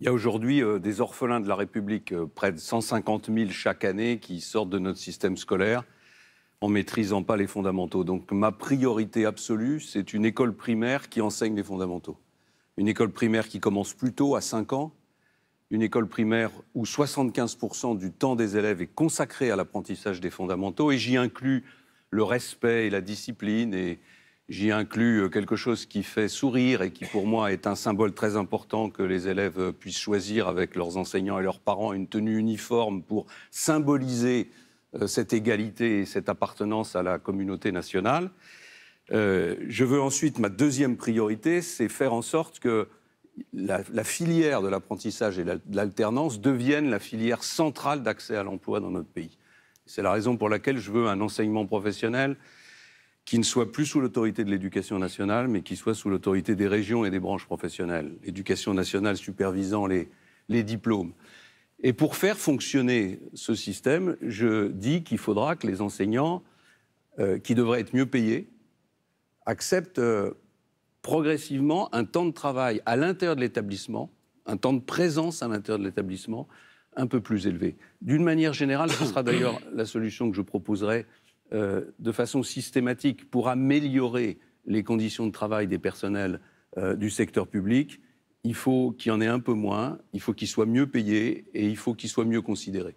Il y a aujourd'hui euh, des orphelins de la République, euh, près de 150 000 chaque année, qui sortent de notre système scolaire en maîtrisant pas les fondamentaux. Donc ma priorité absolue, c'est une école primaire qui enseigne les fondamentaux. Une école primaire qui commence plus tôt, à 5 ans, une école primaire où 75% du temps des élèves est consacré à l'apprentissage des fondamentaux, et j'y inclus le respect et la discipline et, J'y inclus euh, quelque chose qui fait sourire et qui pour moi est un symbole très important que les élèves euh, puissent choisir avec leurs enseignants et leurs parents une tenue uniforme pour symboliser euh, cette égalité et cette appartenance à la communauté nationale. je veux ensuite, ma deuxième priorité, c'est faire en sorte que la, la filière de l'apprentissage et de l'alternance devienne la filière centrale d'accès à l'emploi dans notre pays. C'est la raison pour laquelle je veux un enseignement professionnel qui ne soit plus sous l'autorité de l'éducation nationale, mais qui soit sous l'autorité des régions et des branches professionnelles. L'éducation nationale supervisant les, diplômes. Et pour faire fonctionner ce système, je dis qu'il faudra que les enseignants, euh, qui devraient être mieux payés, acceptent euh, progressivement un temps de travail à l'intérieur de l'établissement, un temps de présence à l'intérieur de l'établissement un peu plus élevé. D'une manière générale, ce sera d'ailleurs la solution que je proposerai euh, de façon systématique pour améliorer les conditions de travail des personnels euh, du secteur public, il faut qu'il y en ait un peu moins, il faut qu'ils soient mieux payés et il faut qu'ils soient mieux considérés.